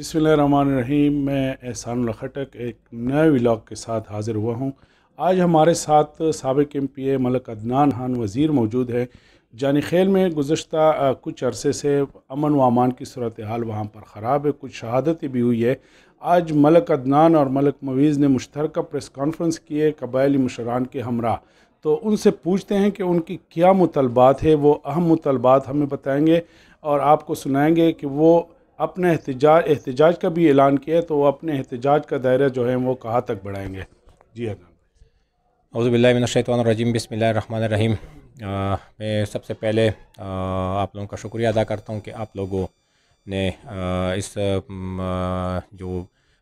रहीम मैं एहसान खटक एक नए व्लाग के साथ हाज़िर हुआ हूँ आज हमारे साथ सबक M P A Malik Adnan Khan Wazir मौजूद है जान खेल में गुज्त कुछ अरसे से अमन व अमान की सूरत हाल वहाँ पर ख़राब है कुछ शहादतें भी हुई है आज मलक अदनान और मलक मवीज़ ने मुश्तरक प्रेस कॉन्फ्रेंस किए कबायली मशरान के हमरा तो उनसे पूछते हैं कि उनकी क्या मुतलबात है वो अहम मुतलबात हमें बताएँगे और आपको सुनाएँगे कि वो अपने एहतजाज एहतजाज का भी ऐलान किया तो अपने एहतजाज का दायरा जो है वो कहाँ तक बढ़ाएंगे जी हाँ। अज़बिल्लाशैतरजीम बसमीम मैं सबसे पहले आ, आप लोगों का शुक्रिया अदा करता हूँ कि आप लोगों ने आ, इस आ, जो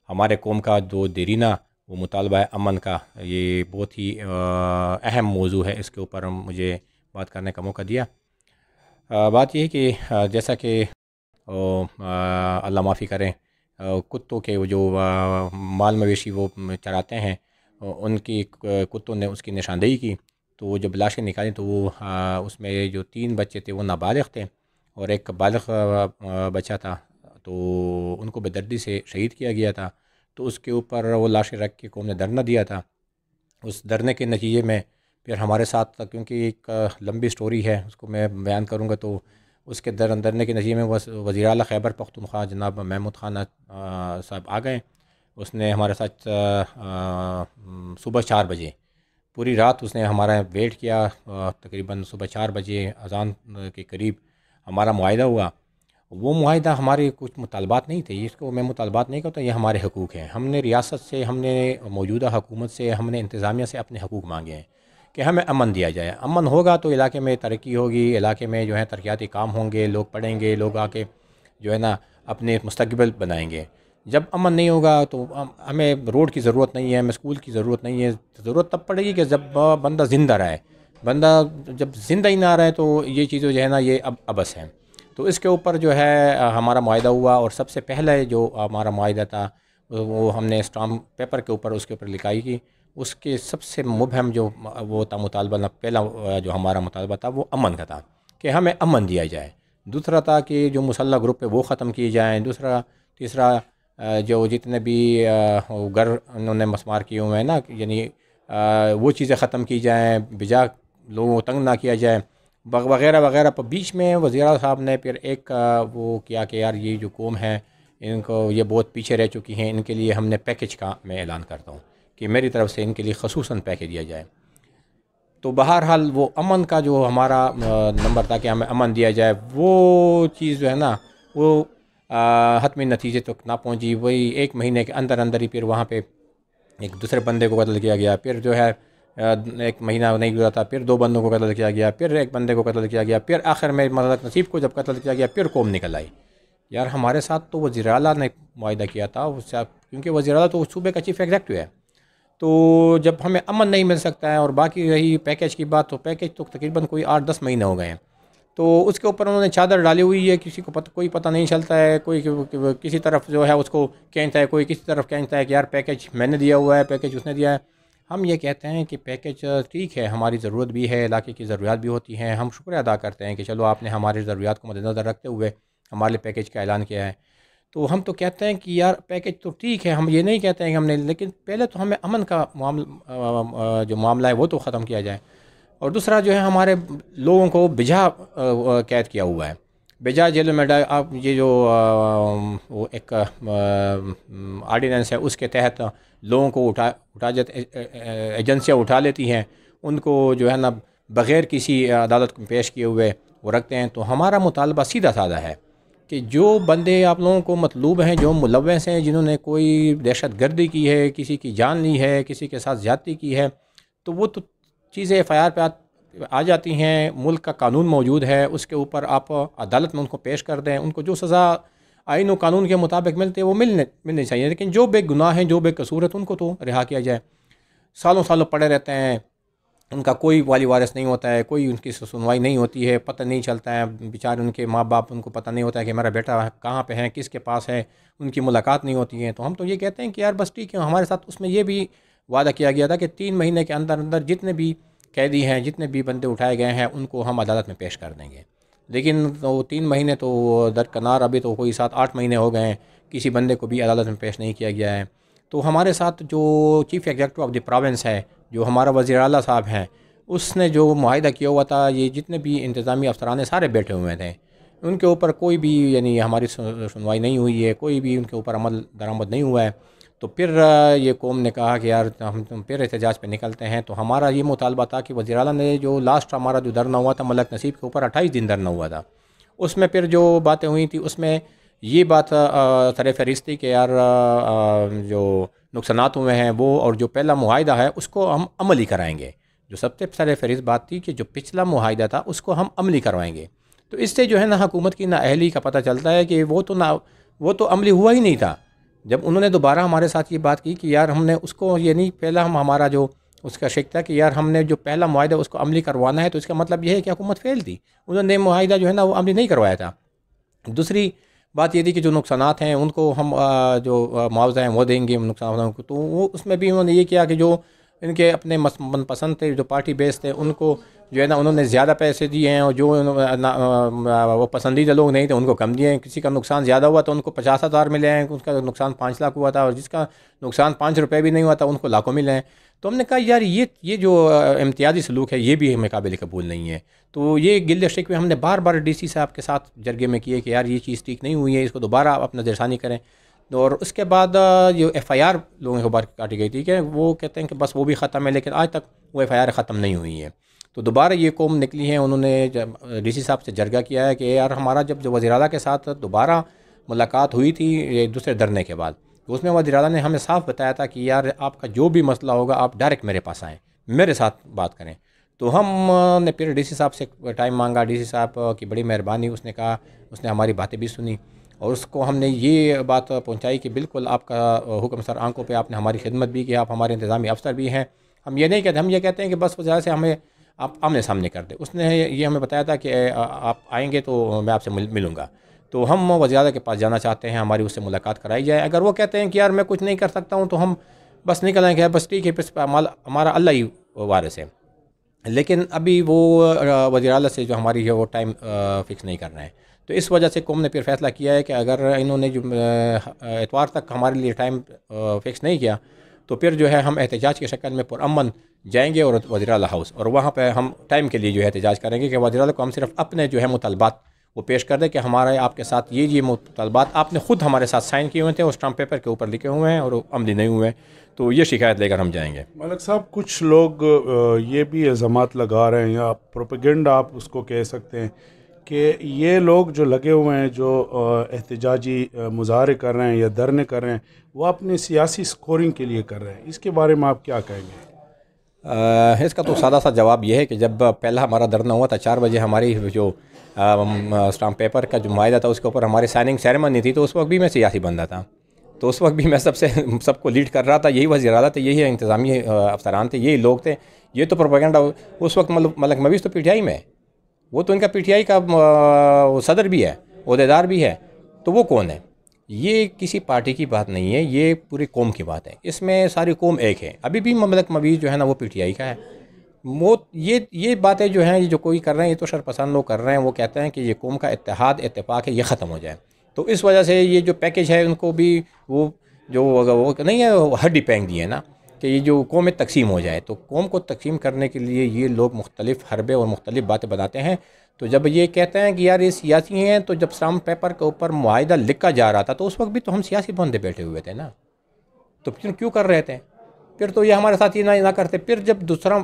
हमारे कौम का जो देरीना वो मुतालबा अमन का ये बहुत ही अहम मौजू है इसके ऊपर मुझे बात करने का मौका दिया बात यह कि जैसा कि अल्लाह माफ़ी करें कुत्तों के वो जो माल मवेशी वो चराते हैं उनकी कुत्तों ने उसकी निशानदेही की तो वो जब लाशें निकाली तो वो उसमें जो तीन बच्चे थे वो नाबालिग थे और एक बालग बच्चा था तो उनको बेदर्दी से शहीद किया गया था तो उसके ऊपर वो लाशें रख के कौम ने धरना दिया था उस धरने के नतीजे में फिर हमारे साथ क्योंकि एक लंबी स्टोरी है उसको मैं बयान करूँगा तो उसके दर अंदरने के में वज़ी अल खैबर पख्तनख्वा जनाब महमूद खान साहब आ गए उसने हमारे साथ सुबह चार बजे पूरी रात उसने हमारा वेट किया तकरीबन सुबह चार बजे अजान के करीब हमारा माहा हुआ वो माहिदा हमारे कुछ मुतालबात नहीं थे इसको मैं मुतालबात नहीं करता ये हमारे हकूक़ हैं हमने रियासत से हमने मौजूदा हकूमत से हमने इंतज़ामिया से अपने हकूक़ मांगे हैं कि हमें अमन दिया जाए अमन होगा तो इलाके में तरक्की होगी इलाके में जो है तरक्याती काम होंगे लोग पढ़ेंगे लोग आके जो है ना अपने मुस्तबिल बनाएंगे जब अमन नहीं होगा तो हमें रोड की ज़रूरत नहीं है हमें स्कूल की ज़रूरत नहीं है ज़रूरत तब पड़ेगी कि जब बंदा ज़िंदा रहे बंदा जब ज़िंदा ही ना रहे तो ये चीज़ें जो है ना ये अब अबस हैं तो इसके ऊपर जो है हमारा माहा हुआ और सबसे पहले जो हमारा माहा था वो हमने स्टाम पेपर के ऊपर उसके ऊपर लिखाई की उसके सबसे मुबहम जो वो था मुतालबा पहला जो हमारा मुतालबा था वो अमन का था कि हमें अमन दिया जाए दूसरा था कि जो मुसल्ह ग्रुप है वो ख़त्म किए जाएँ दूसरा तीसरा जो जितने भी घर उन्होंने मसमार किए हुए हैं ना यानी वो चीज़ें ख़त्म की जाएँ बिजा लोगों को तंग ना किया जाए वगैरह वगैरह पर बीच में वज़ी साहब ने फिर एक वो किया कि यार ये जो कौम है इनको ये बहुत पीछे रह चुकी हैं इनके लिए हमने पैकेज का मैं ऐलान करता हूँ कि मेरी तरफ़ से इनके लिए खसूस पैकेज दिया जाए तो बहरहाल वो अमन का जो हमारा नंबर था कि हमें अमन दिया जाए वो चीज़ जो है ना वो हतमी नतीजे तक ना पहुंची वही एक महीने के अंदर अंदर ही फिर वहाँ पे एक दूसरे बंदे को कत्ल किया गया फिर जो है एक महीना नहीं गुजरा था फिर दो बंदों को कत्ल किया गया फिर एक बंदे को कत्ल किया गया फिर आखिर में मदद नसीब को जब कत्ल किया गया फिर कौम निकल आई यार हमारे साथ तो वजीरा ने माहा किया था उससे क्योंकि वजीरा तो उस सूबे का चीफ एग्जैक्टिव है तो जब हमें अमन नहीं मिल सकता है और बाकी रही पैकेज की बात तो पैकेज तो तकरीबन कोई आठ दस महीने हो गए हैं तो उसके ऊपर उन्होंने चादर डाली हुई है किसी को पता कोई पता नहीं चलता है कोई किसी तरफ जो है उसको कहता है कोई किसी तरफ कहता है कि यार पैकेज मैंने दिया हुआ है पैकेज उसने दिया है हम ये कहते हैं कि पैकेज ठीक है हमारी ज़रूरत भी है इलाके की ज़रूरियात भी होती हैं हम शुक्र अदा करते हैं कि चलो आपने हमारी ज़रूरियात को मद्देनज़र रखते हुए हमारे लिए पैकेज का ऐलान किया है तो हम तो कहते हैं कि यार पैकेज तो ठीक है हम ये नहीं कहते हैं कि हमने लेकिन पहले तो हमें अमन का मामला जो मामला है वो तो ख़त्म किया जाए और दूसरा जो है हमारे लोगों को बिजा कैद किया हुआ है बिजा जेल में आप ये जो वो एक ऑर्डीनेंस है उसके तहत लोगों को उठा उठा जाते एजेंसियाँ उठा लेती हैं उनको जो है ना बग़ैर किसी अदालत में पेश किए हुए वो रखते हैं तो हमारा मुतालबा सीधा साधा है कि जो बंदे आप लोगों को मतलूब हैं जो मुलवस हैं जिन्होंने कोई दहशत गर्दी की है किसी की जान ली है किसी के साथ ज्यादती की है तो वो तो चीज़ें एफ आई आर पर आ जाती हैं मुल्क का कानून मौजूद है उसके ऊपर आप अदालत में उनको पेश कर दें उनको जो सज़ा आइन व कानून के मुताबिक मिलते हैं वो मिलने मिलने चाहिए लेकिन जो बेगुनाह हैं जो बेकसूर है तो उनको तो रिहा किया जाए सालों सालों पड़े रहते हैं उनका कोई वाली वारिस नहीं होता है कोई उनकी सुनवाई नहीं होती है पता नहीं चलता है बेचारे उनके माँ बाप उनको पता नहीं होता है कि हमारा बेटा कहाँ पे है किसके पास है उनकी मुलाकात नहीं होती है तो हम तो ये कहते हैं कि यार बस ठीक है हमारे साथ उसमें ये भी वादा किया गया था कि तीन महीने के अंदर अंदर जितने भी कैदी हैं जितने भी बंदे उठाए गए हैं उनको हम अदालत में पेश कर देंगे लेकिन तो तीन महीने तो दरकनार अभी तो कोई सात आठ महीने हो गए हैं किसी बंदे को भी अदालत में पेश नहीं किया गया है तो हमारे साथ जो chief executive of the province है जो हमारा वज़ी अल साहब हैं उसने जो माहिदा किया हुआ था ये जितने भी इंतज़ामी अफसरान सारे बैठे हुए थे उनके ऊपर कोई भी यानी हमारी सुनवाई नहीं हुई है कोई भी उनके ऊपर अमल दरामद नहीं हुआ है तो फिर ये कौम ने कहा कि यार हम तुम फिर एहतजाज पर निकलते हैं तो हमारा ये मुतालबा था कि वजी अल ने जो लास्ट हमारा जो धरना हुआ था मलक नसीब के ऊपर अट्ठाईस दिन धरना हुआ था उसमें फिर जो बातें हुई थी उसमें ये बात सर फहरिस्ती के यार आ, जो नुकसान हुए हैं वो और जो पहला माहिदा है उसको हम अमली कराएँगे जो सबसे सर फहरिस्त बात थी कि जो पिछला माहिदा था उसको हम अमली करवाएँगे तो इससे जो है ना हुकूमत की ना अहली का पता चलता है कि वो तो ना वो तो अमली हुआ ही नहीं था जब उन्होंने दोबारा हमारे साथ ये बात की कि यार हमने उसको ये नहीं पहला हम हमारा जो उसका शिक था कि यार हमने जो पहला माहिदा उसको अमली करवाना है तो इसका मतलब यह है कि हुकूमत फेल थी उन्होंने माहिदा जो है ना वो अमली नहीं करवाया था दूसरी बात ये थी कि जो नुकसान हैं उनको हम जो मुआवजा हैं वो देंगे नुकसान को तो वो उसमें भी उन्होंने ये किया कि जो इनके अपने मनपसंद थे जो पार्टी बेस थे उनको जो है ना उन्होंने ज़्यादा पैसे दिए हैं और जो वो पसंदीदा लोग नहीं थे उनको कम दिए हैं किसी का नुकसान ज़्यादा हुआ तो उनको पचास हज़ार मिले हैं उसका नुकसान पाँच लाख हुआ था और जिसका नुकसान पाँच रुपये भी नहीं हुआ था उनको लाखों मिले हैं तो हमने कहा यार ये ये जो इम्तियाजी सलूक है ये भी हमें काबिल कबूल नहीं है तो ये गिल शेख में हमने बार बार डी सी साहब के साथ जरगे में किए कि यार ये चीज़ ठीक नहीं हुई है इसको दोबारा आप नज़रसानी करें और उसके बाद जो एफ़ आई आर लोगों के बार काटी गई थी कि वो कहते हैं कि बस वो भी ख़त्म है लेकिन आज तक वो एफ़ आई आर ख़त्म नहीं हुई है तो दोबारा ये कौम निकली है उन्होंने डी सी साहब से जरगा किया है कि यार हमारा जब जो वजी के साथ दोबारा मुलाकात हुई थी दूसरे धरने के बाद तो उसमें वजीराला ने हमें साफ बताया था कि यार आपका जो भी मसला होगा आप डायरेक्ट मेरे पास आएँ मेरे साथ बात करें तो हम ने फिर डी साहब से टाइम मांगा डी साहब की बड़ी मेहरबानी उसने कहा उसने हमारी बातें भी सुनी और उसको हमने ये बात पहुंचाई कि बिल्कुल आपका हुक्म सर आंखों पे आपने हमारी खिदमत भी की आप हमारे इंतज़ामी अफसर भी हैं हम ये नहीं कहते हम ये कहते हैं कि बस वजह से हमें आप आमने सामने कर दें उसने ये हमें बताया था कि आप आएंगे तो मैं आपसे मिलूँगा तो हम वज़ी के पास जाना चाहते हैं हमारी उससे मुलाकात कराई जाए अगर वो कहते हैं कि यार मैं कुछ नहीं कर सकता हूँ तो हम बस निकल आएंगे बस ठीक है बस हमारा अल्लाह ही वारिस है लेकिन अभी वो वजी से जो हमारी है वो टाइम फिक्स नहीं कर रहे हैं तो इस वजह से कौम ने फिर फैसला किया है कि अगर इन्होंने जो एतवार तक हमारे लिए टाइम फिक्स नहीं किया तो फिर जो है हम एहतजाज की शक्ल में पुरमन जाएंगे और वजी हाउस और वहाँ पर हम टाइम के लिए जो है एहतजाज करेंगे कि वजी को हम सिर्फ अपने जो है मुतालबात वो पेश कर दें कि हमारे आपके साथ ये ये मुतालबात आपने ख़ुद हमारे साथ साइन किए हुए थे और स्टाम्प पेपर के ऊपर लिखे हुए हैं और अमली नहीं हुए हैं तो ये शिकायत लेकर हम जाएंगे मलिक साहब कुछ लोग ये भी इल्ज़ाम लगा रहे हैं या प्रोपिगेंड आप उसको कह सकते हैं कि ये लोग जो लगे हुए हैं जो एहतजाजी मुजाहरे कर रहे हैं या धरने कर रहे हैं वो अपनी सियासी स्कोरिंग के लिए कर रहे हैं इसके बारे में आप क्या कहेंगे इसका तो सादा सा जवाब यह है कि जब पहला हमारा धरना हुआ था चार बजे हमारी जो स्टाम्प पेपर का जो माह था उसके ऊपर हमारी साइनिंग सेरेमनी थी तो उस वक्त भी मैं सियासी बंदा था तो उस वक्त भी मैं सबसे सबको लीड कर रहा था यही वजी अदा थे तो यही इंतज़ामी अफसरान थे यही लोग थे ये तो प्रोपागेंडा उस वक्त मतलब मलक मतलब मवीस तो पीटीआई में वो तो इनका पीटीआई का सदर भी है अहदेदार भी है तो वो कौन है ये किसी पार्टी की बात नहीं है ये पूरी कौम की बात है इसमें सारी कौम एक है अभी भी ममलक मवीज़ जो है ना वो पीटीआई का है वो ये ये बातें जो हैं जो कोई कर रहे हैं ये तो शरपसंद लोग कर रहे हैं वो कहते हैं कि ये कौम का इतिहाद इतफाक़ है ये ख़त्म हो जाए तो इस वजह से ये जो पैकेज है उनको भी वो जो वो नहीं है हड्डी पैंक दी है ना कि ये जो कौम तकसीम हो जाए तो कौम को तकसीम करने के लिए ये लोग मुख्तलिफ हरबे और मुख्तलिफ बातें बताते हैं तो जब ये कहते हैं कि यार ये सियासी हैं तो जब शाम पेपर के ऊपर माहा लिखा जा रहा था तो उस वक्त भी तो हम सियासी बंदे बैठे हुए थे ना तो फिर क्यों कर रहे थे फिर तो ये हमारे साथ ये ना ना करते फिर जब दूसरा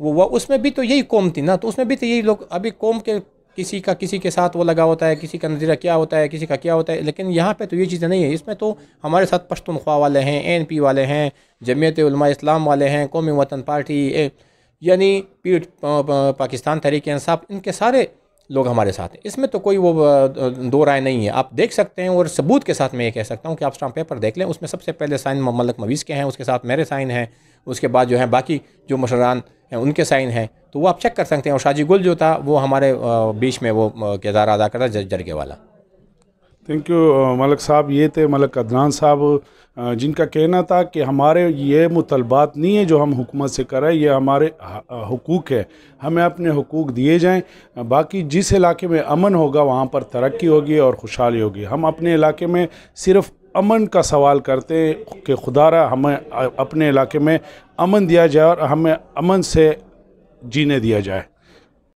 वो हुआ उसमें भी तो यही कौम थी ना तो उसमें भी तो यही लोग अभी कौम के किसी का किसी के साथ वो लगा होता है किसी का नज़रिया क्या होता है किसी का क्या होता है लेकिन यहाँ पे तो ये चीज़ें नहीं है इसमें तो हमारे साथ पश्तनख्वा वाले हैं एन पी वाले हैं जमीयत इस्लाम वाले हैं कौमी वतन पार्टी यानी पीठ पाकिस्तान तहरीक इंसाफ इनके सारे लोग हमारे साथ हैं इसमें तो कोई वो दो राय नहीं है आप देख सकते हैं और सबूत के साथ मैं ये कह सकता हूँ कि आप स्टाम पेपर देख लें उसमें सबसे पहले साइन ममलक मवीस के हैं उसके साथ मेरे साइन हैं उसके बाद जो है बाकी जो मशरान उनके साइन हैं तो वो आप चेक कर सकते हैं और शाजी गुल जो था वो हमारे बीच में वो किरदार अदा करता जज जरगे वाला थैंक यू मलक साहब ये थे मलक अदनान साहब जिनका कहना था कि हमारे ये मुतलबात नहीं है जो हम हुकूमत से करें ये हमारे हकूक़ है हमें अपने हकूक़ दिए जाएं बाकी जिस इलाके में अमन होगा वहाँ पर तरक्की होगी और खुशहाली होगी हम अपने इलाके में सिर्फ़ अमन का सवाल करते हैं कि खुदारा हमें अपने इलाके में अमन दिया जाए और हमें अमन से जीने दिया जाए